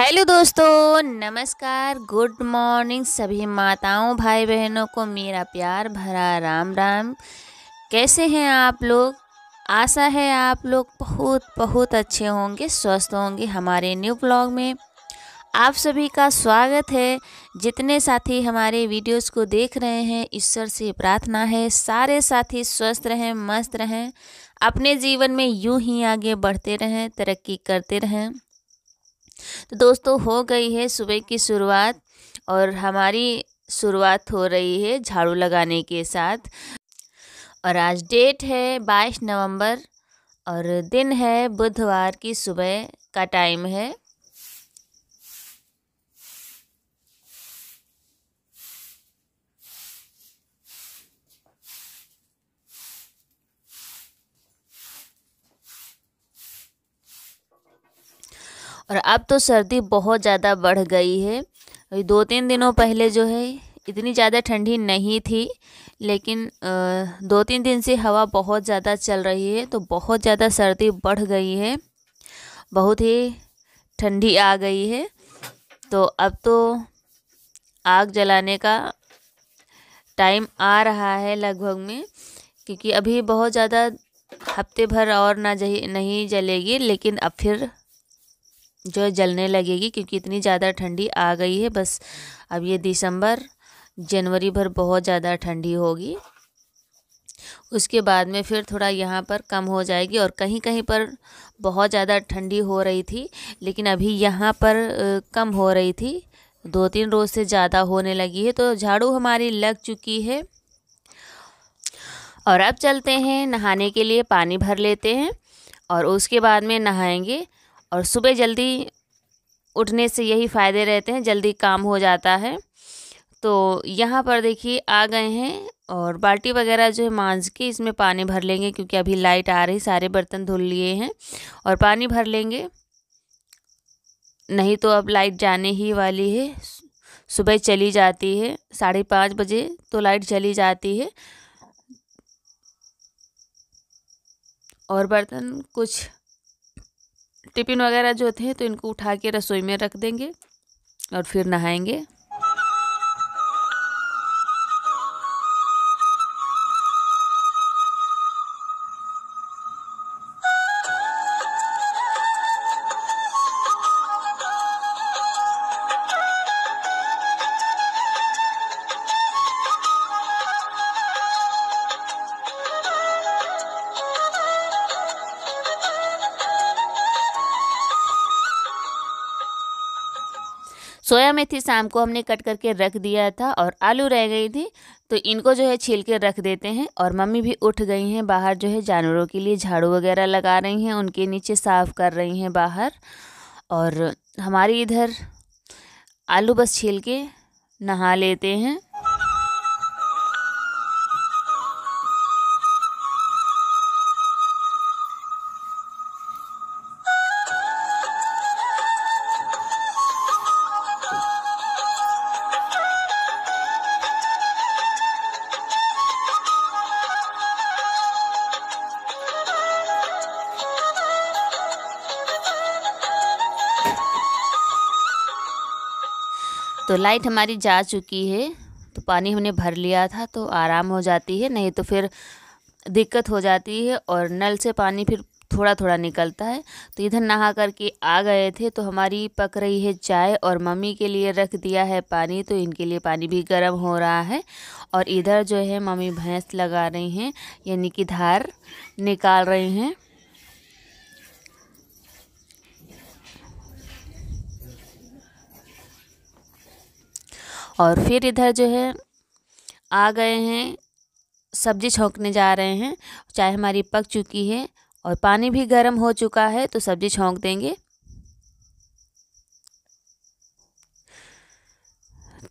hello दोस्तों नमस्कार good morning सभी माताओं भाई बहनों को मेरा प्यार भरा राम राम कैसे हैं आप लोग आशा है आप लोग बहुत बहुत अच्छे होंगे स्वस्थ होंगे हमारे न्यू ब्लॉग में आप सभी का स्वागत है जितने साथी हमारे वीडियोस को देख रहे हैं ईश्वर से प्रार्थना है सारे साथी स्वस्थ रहें मस्त रहें अपने जीवन में यूं ही आगे बढ़ते रहें तरक्की करते रहें तो दोस्तों हो गई है सुबह की शुरुआत और हमारी शुरुआत हो रही है झाड़ू लगाने के साथ और आज डेट है बाईस नवंबर और दिन है बुधवार की सुबह का टाइम है और अब तो सर्दी बहुत ज़्यादा बढ़ गई है दो तीन दिनों पहले जो है इतनी ज़्यादा ठंडी नहीं थी लेकिन दो तीन दिन से हवा बहुत ज़्यादा चल रही है तो बहुत ज़्यादा सर्दी बढ़ गई है बहुत ही ठंडी आ गई है तो अब तो आग जलाने का टाइम आ रहा है लगभग में क्योंकि अभी बहुत ज़्यादा हफ्ते भर और ना नहीं जलेगी लेकिन अब फिर जो है जलने लगेगी क्योंकि इतनी ज़्यादा ठंडी आ गई है बस अब ये दिसंबर जनवरी भर बहुत ज़्यादा ठंडी होगी उसके बाद में फिर थोड़ा यहाँ पर कम हो जाएगी और कहीं कहीं पर बहुत ज़्यादा ठंडी हो रही थी लेकिन अभी यहाँ पर कम हो रही थी दो तीन रोज़ से ज़्यादा होने लगी है तो झाड़ू हमारी लग चुकी है और अब चलते हैं नहाने के लिए पानी भर लेते हैं और उसके बाद में नहाएंगे और सुबह जल्दी उठने से यही फ़ायदे रहते हैं जल्दी काम हो जाता है तो यहाँ पर देखिए आ गए हैं और बाल्टी वगैरह जो है मांझ के इसमें पानी भर लेंगे क्योंकि अभी लाइट आ रही सारे बर्तन धुल लिए हैं और पानी भर लेंगे नहीं तो अब लाइट जाने ही वाली है सुबह चली जाती है साढ़े पाँच बजे तो लाइट चली जाती है और बर्तन कुछ टिफ़िन वगैरह जो थे तो इनको उठा के रसोई में रख देंगे और फिर नहाएंगे सोया मेथी शाम को हमने कट करके रख दिया था और आलू रह गई थी तो इनको जो है छील के रख देते हैं और मम्मी भी उठ गई हैं बाहर जो है जानवरों के लिए झाड़ू वगैरह लगा रही हैं उनके नीचे साफ़ कर रही हैं बाहर और हमारी इधर आलू बस छील के नहा लेते हैं तो लाइट हमारी जा चुकी है तो पानी हमने भर लिया था तो आराम हो जाती है नहीं तो फिर दिक्कत हो जाती है और नल से पानी फिर थोड़ा थोड़ा निकलता है तो इधर नहा करके आ गए थे तो हमारी पक रही है चाय और मम्मी के लिए रख दिया है पानी तो इनके लिए पानी भी गर्म हो रहा है और इधर जो है मम्मी भैंस लगा रही हैं यानी कि धार निकाल रही हैं और फिर इधर जो है आ गए हैं सब्ज़ी छोंकने जा रहे हैं चाय हमारी पक चुकी है और पानी भी गर्म हो चुका है तो सब्ज़ी छोंक देंगे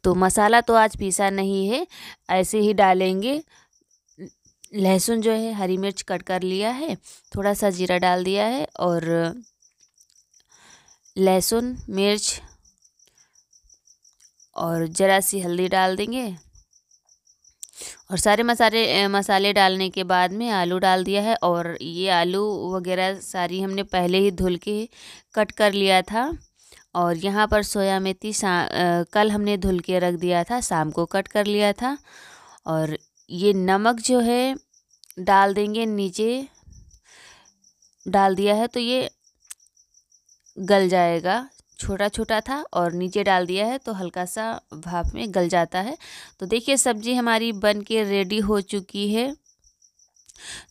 तो मसाला तो आज पीसा नहीं है ऐसे ही डालेंगे लहसुन जो है हरी मिर्च कट कर लिया है थोड़ा सा जीरा डाल दिया है और लहसुन मिर्च और ज़रा सी हल्दी डाल देंगे और सारे मसाले मसाले डालने के बाद में आलू डाल दिया है और ये आलू वगैरह सारी हमने पहले ही धुल के कट कर लिया था और यहाँ पर सोया मेथी कल हमने धुल के रख दिया था शाम को कट कर लिया था और ये नमक जो है डाल देंगे नीचे डाल दिया है तो ये गल जाएगा छोटा छोटा था और नीचे डाल दिया है तो हल्का सा भाप में गल जाता है तो देखिए सब्ज़ी हमारी बन के रेडी हो चुकी है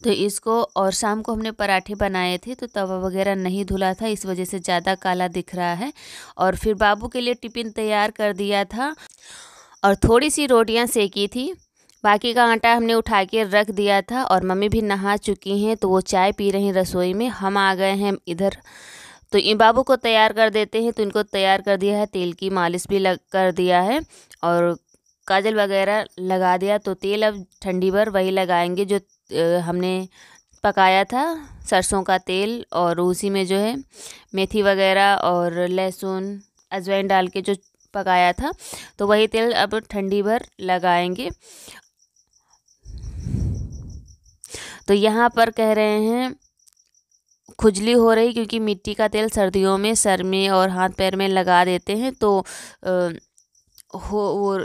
तो इसको और शाम को हमने पराठे बनाए थे तो तवा वगैरह नहीं धुला था इस वजह से ज़्यादा काला दिख रहा है और फिर बाबू के लिए टिफ़िन तैयार कर दिया था और थोड़ी सी रोटियां सेकी थी बाकी का आटा हमने उठा के रख दिया था और मम्मी भी नहा चुकी हैं तो वो चाय पी रही रसोई में हम आ गए हैं इधर तो इन बाबू को तैयार कर देते हैं तो इनको तैयार कर दिया है तेल की मालिश भी लग कर दिया है और काजल वगैरह लगा दिया तो तेल अब ठंडी भर वही लगाएंगे जो हमने पकाया था सरसों का तेल और उसी में जो है मेथी वगैरह और लहसुन अजवाइन डाल के जो पकाया था तो वही तेल अब ठंडी भर लगाएंगे तो यहाँ पर कह रहे हैं खुजली हो रही क्योंकि मिट्टी का तेल सर्दियों में सर में और हाथ पैर में लगा देते हैं तो हो वो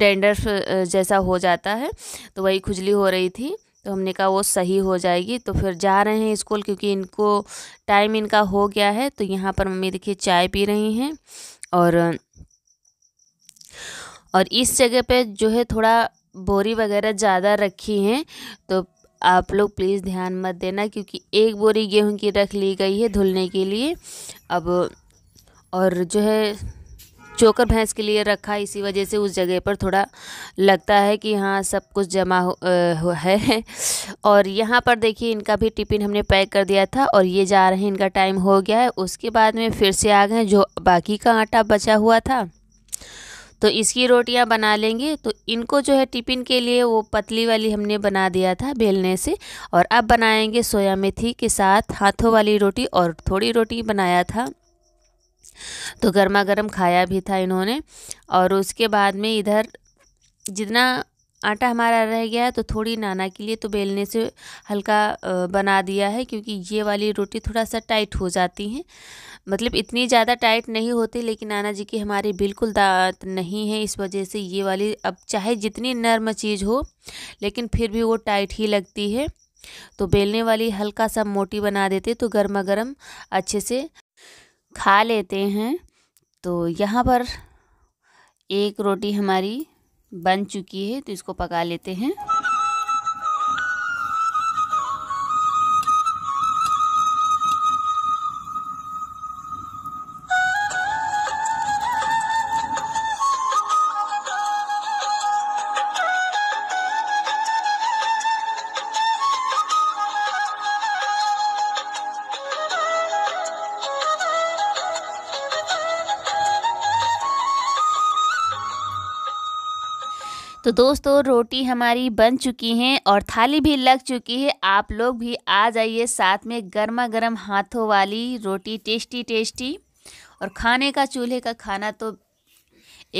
डेंडर जैसा हो जाता है तो वही खुजली हो रही थी तो हमने कहा वो सही हो जाएगी तो फिर जा रहे हैं स्कूल क्योंकि इनको टाइम इनका हो गया है तो यहाँ पर मम्मी देखिए चाय पी रही हैं और और इस जगह पे जो है थोड़ा बोरी वगैरह ज़्यादा रखी हैं तो आप लोग प्लीज़ ध्यान मत देना क्योंकि एक बोरी गेहूं की रख ली गई है धुलने के लिए अब और जो है चोकर भैंस के लिए रखा इसी वजह से उस जगह पर थोड़ा लगता है कि हाँ सब कुछ जमा हो, है और यहाँ पर देखिए इनका भी टिफ़िन हमने पैक कर दिया था और ये जा रहे हैं इनका टाइम हो गया है उसके बाद में फिर से आ गए जो बाकी का आटा बचा हुआ था तो इसकी रोटियां बना लेंगे तो इनको जो है टिफ़िन के लिए वो पतली वाली हमने बना दिया था बेलने से और अब बनाएंगे सोया मेथी के साथ हाथों वाली रोटी और थोड़ी रोटी बनाया था तो गर्मा गर्म खाया भी था इन्होंने और उसके बाद में इधर जितना आटा हमारा रह गया है तो थोड़ी नाना के लिए तो बेलने से हल्का बना दिया है क्योंकि ये वाली रोटी थोड़ा सा टाइट हो जाती हैं मतलब इतनी ज़्यादा टाइट नहीं होती लेकिन नाना जी की हमारी बिल्कुल दांत नहीं है इस वजह से ये वाली अब चाहे जितनी नर्म चीज़ हो लेकिन फिर भी वो टाइट ही लगती है तो बेलने वाली हल्का सा मोटी बना देते तो गर्मा गर्म अच्छे से खा लेते हैं तो यहाँ पर एक रोटी हमारी बन चुकी है तो इसको पका लेते हैं तो दोस्तों रोटी हमारी बन चुकी हैं और थाली भी लग चुकी है आप लोग भी आ जाइए साथ में गर्मा गर्म हाथों वाली रोटी टेस्टी टेस्टी और खाने का चूल्हे का खाना तो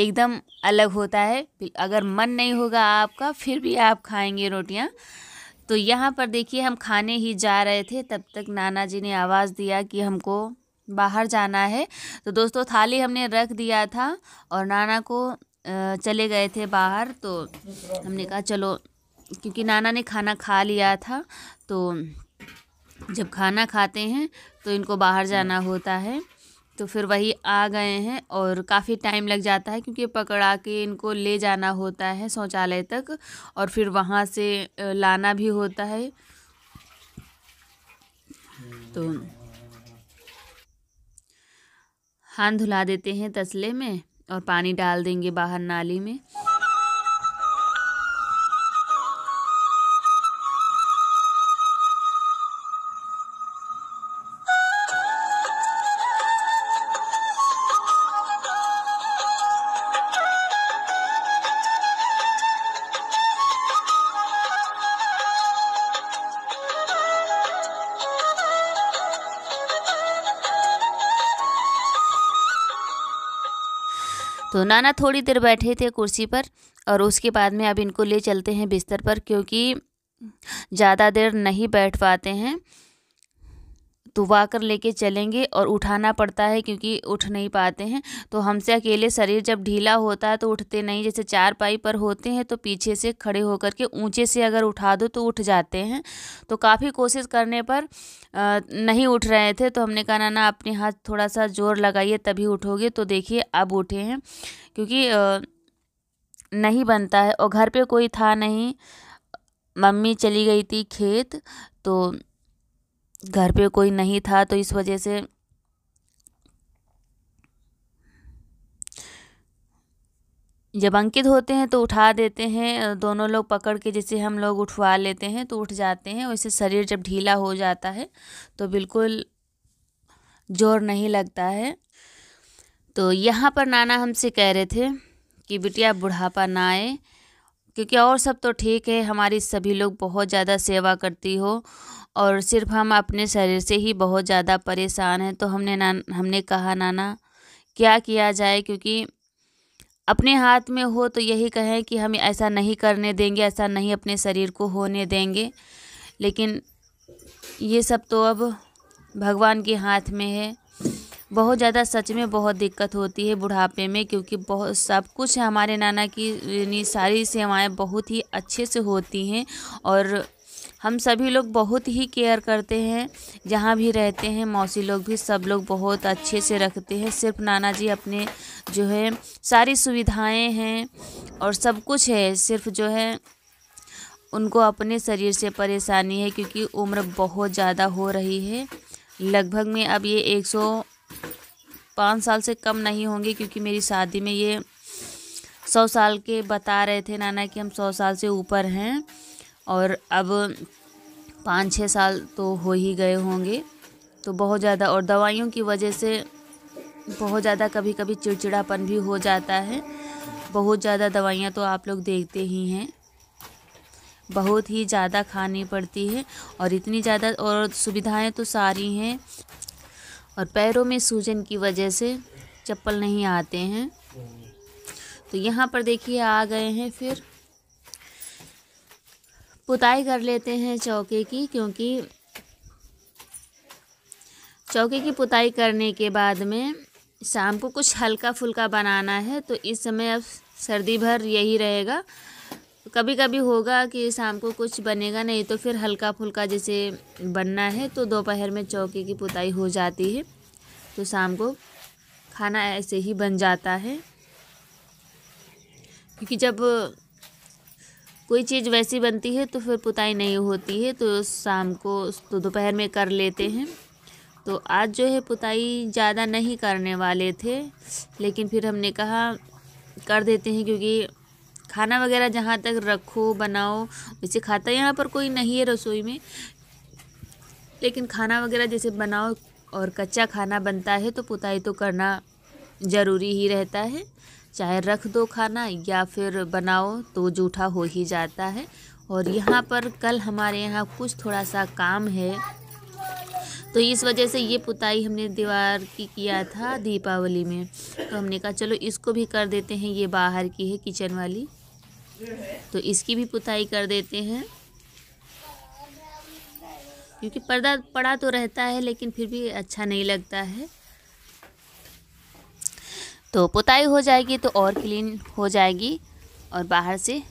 एकदम अलग होता है अगर मन नहीं होगा आपका फिर भी आप खाएंगे रोटियां तो यहाँ पर देखिए हम खाने ही जा रहे थे तब तक नाना जी ने आवाज़ दिया कि हमको बाहर जाना है तो दोस्तों थाली हमने रख दिया था और नाना को चले गए थे बाहर तो हमने कहा चलो क्योंकि नाना ने खाना खा लिया था तो जब खाना खाते हैं तो इनको बाहर जाना होता है तो फिर वही आ गए हैं और काफ़ी टाइम लग जाता है क्योंकि पकड़ा के इनको ले जाना होता है शौचालय तक और फिर वहाँ से लाना भी होता है तो हाथ धुला देते हैं तसले में और पानी डाल देंगे बाहर नाली में तो नाना थोड़ी देर बैठे थे कुर्सी पर और उसके बाद में अब इनको ले चलते हैं बिस्तर पर क्योंकि ज़्यादा देर नहीं बैठ पाते हैं दुबा कर लेके चलेंगे और उठाना पड़ता है क्योंकि उठ नहीं पाते हैं तो हमसे अकेले शरीर जब ढीला होता है तो उठते नहीं जैसे चार पाई पर होते हैं तो पीछे से खड़े होकर के ऊंचे से अगर उठा दो तो उठ जाते हैं तो काफ़ी कोशिश करने पर आ, नहीं उठ रहे थे तो हमने कहा ना ना अपने हाथ थोड़ा सा जोर लगाइए तभी उठोगे तो देखिए अब उठे हैं क्योंकि आ, नहीं बनता है और घर पर कोई था नहीं मम्मी चली गई थी खेत तो घर पे कोई नहीं था तो इस वजह से जब अंकित होते हैं तो उठा देते हैं दोनों लोग पकड़ के जैसे हम लोग उठवा लेते हैं तो उठ जाते हैं वैसे शरीर जब ढीला हो जाता है तो बिल्कुल जोर नहीं लगता है तो यहाँ पर नाना हमसे कह रहे थे कि बिटिया बुढ़ापा ना आए क्योंकि और सब तो ठीक है हमारी सभी लोग बहुत ज़्यादा सेवा करती हो और सिर्फ हम अपने शरीर से ही बहुत ज़्यादा परेशान हैं तो हमने ना हमने कहा नाना क्या किया जाए क्योंकि अपने हाथ में हो तो यही कहें कि हम ऐसा नहीं करने देंगे ऐसा नहीं अपने शरीर को होने देंगे लेकिन ये सब तो अब भगवान के हाथ में है बहुत ज़्यादा सच में बहुत दिक्कत होती है बुढ़ापे में क्योंकि बहुत सब कुछ हमारे नाना की सारी सेवाएं बहुत ही अच्छे से होती हैं और हम सभी लोग बहुत ही केयर करते हैं जहाँ भी रहते हैं मौसी लोग भी सब लोग बहुत अच्छे से रखते हैं सिर्फ नाना जी अपने जो है सारी सुविधाएं हैं और सब कुछ है सिर्फ जो है उनको अपने शरीर से परेशानी है क्योंकि उम्र बहुत ज़्यादा हो रही है लगभग में अब ये एक सौ पाँच साल से कम नहीं होंगे क्योंकि मेरी शादी में ये सौ साल के बता रहे थे नाना कि हम सौ साल से ऊपर हैं और अब पाँच छः साल तो हो ही गए होंगे तो बहुत ज़्यादा और दवाइयों की वजह से बहुत ज़्यादा कभी कभी चिड़चिड़ापन भी हो जाता है बहुत ज़्यादा दवाइयाँ तो आप लोग देखते ही हैं बहुत ही ज़्यादा खानी पड़ती है और इतनी ज़्यादा और सुविधाएं तो सारी हैं और पैरों में सूजन की वजह से चप्पल नहीं आते हैं तो यहाँ पर देखिए आ गए हैं फिर पुताई कर लेते हैं चौके की क्योंकि चौके की पुताई करने के बाद में शाम को कुछ हल्का फुल्का बनाना है तो इस समय अब सर्दी भर यही रहेगा कभी कभी होगा कि शाम को कुछ बनेगा नहीं तो फिर हल्का फुल्का जैसे बनना है तो दोपहर में चौकी की पुताई हो जाती है तो शाम को खाना ऐसे ही बन जाता है क्योंकि जब कोई चीज़ वैसी बनती है तो फिर पुताई नहीं होती है तो शाम को तो दोपहर में कर लेते हैं तो आज जो है पुताई ज़्यादा नहीं करने वाले थे लेकिन फिर हमने कहा कर देते हैं क्योंकि खाना वगैरह जहाँ तक रखो बनाओ वैसे खाता यहाँ पर कोई नहीं है रसोई में लेकिन खाना वगैरह जैसे बनाओ और कच्चा खाना बनता है तो पुताई तो करना ज़रूरी ही रहता है चाहे रख दो खाना या फिर बनाओ तो जूठा हो ही जाता है और यहाँ पर कल हमारे यहाँ कुछ थोड़ा सा काम है तो इस वजह से ये पुताई हमने दीवार की किया था दीपावली में तो हमने कहा चलो इसको भी कर देते हैं ये बाहर की है किचन वाली तो इसकी भी पुताई कर देते हैं क्योंकि पर्दा पड़ा तो रहता है लेकिन फिर भी अच्छा नहीं लगता है तो पुताई हो जाएगी तो और क्लीन हो जाएगी और बाहर से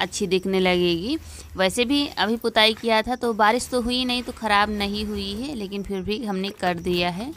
अच्छी दिखने लगेगी वैसे भी अभी पुताई किया था तो बारिश तो हुई नहीं तो ख़राब नहीं हुई है लेकिन फिर भी हमने कर दिया है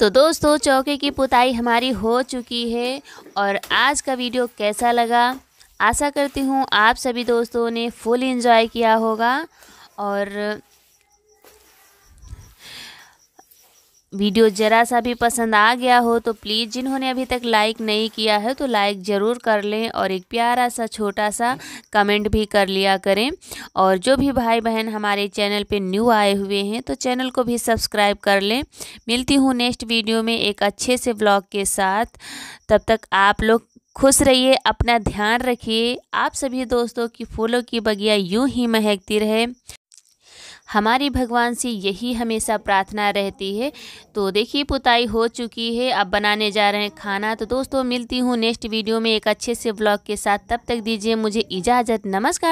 तो दोस्तों चौके की पुताई हमारी हो चुकी है और आज का वीडियो कैसा लगा आशा करती हूँ आप सभी दोस्तों ने फुल इंजॉय किया होगा और वीडियो ज़रा सा भी पसंद आ गया हो तो प्लीज़ जिन्होंने अभी तक लाइक नहीं किया है तो लाइक ज़रूर कर लें और एक प्यारा सा छोटा सा कमेंट भी कर लिया करें और जो भी भाई बहन हमारे चैनल पे न्यू आए हुए हैं तो चैनल को भी सब्सक्राइब कर लें मिलती हूँ नेक्स्ट वीडियो में एक अच्छे से ब्लॉग के साथ तब तक आप लोग खुश रहिए अपना ध्यान रखिए आप सभी दोस्तों की फूलों की बगिया यूँ ही महकती रहे हमारे भगवान से यही हमेशा प्रार्थना रहती है तो देखिए पुताई हो चुकी है अब बनाने जा रहे हैं खाना तो दोस्तों मिलती हूँ नेक्स्ट वीडियो में एक अच्छे से ब्लॉग के साथ तब तक दीजिए मुझे इजाज़त नमस्कार